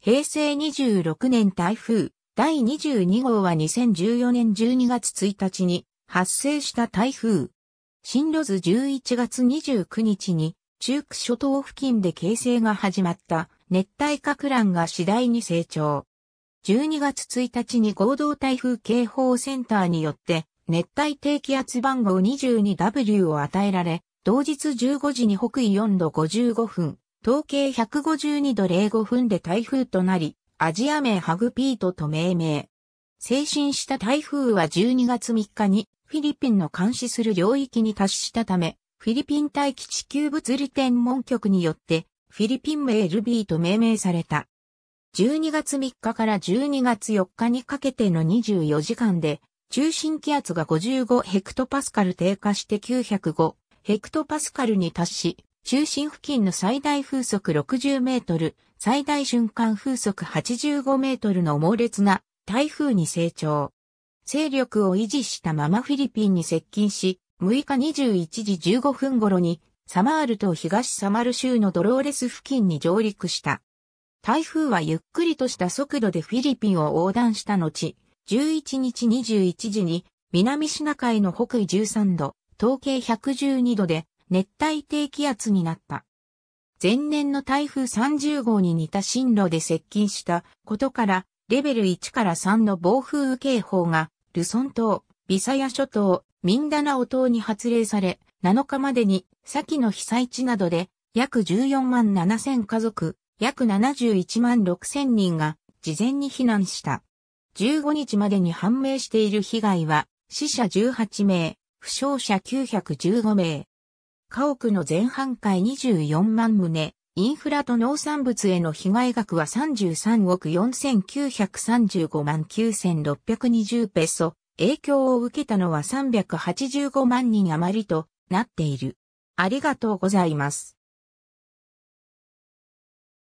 平成26年台風第22号は2014年12月1日に発生した台風。進路図11月29日に中区諸島付近で形成が始まった熱帯格乱が次第に成長。12月1日に合同台風警報センターによって熱帯低気圧番号 22W を与えられ、同日15時に北緯4度55分、統計152度05分で台風となり、アジア名ハグピートと命名。精神した台風は12月3日にフィリピンの監視する領域に達したため、フィリピン大気地球物理天文局によってフィリピン名 LB と命名された。12月3日から12月4日にかけての24時間で、中心気圧が55ヘクトパスカル低下して905ヘクトパスカルに達し、中心付近の最大風速60メートル、最大瞬間風速85メートルの猛烈な台風に成長。勢力を維持したままフィリピンに接近し、6日21時15分頃にサマール島東サマル州のドローレス付近に上陸した。台風はゆっくりとした速度でフィリピンを横断した後、11日21時に南シナ海の北緯13度、統計112度で熱帯低気圧になった。前年の台風30号に似た進路で接近したことから、レベル1から3の暴風雨警報が、ルソン島、ビサヤ諸島、ミンダナオ島に発令され、7日までに、先の被災地などで、約14万7千家族、約71万6千人が、事前に避難した。15日までに判明している被害は、死者18名、負傷者915名、家屋の全半壊24万棟、インフラと農産物への被害額は33億4935万9620ペソ、影響を受けたのは385万人余りとなっている。ありがとうございます。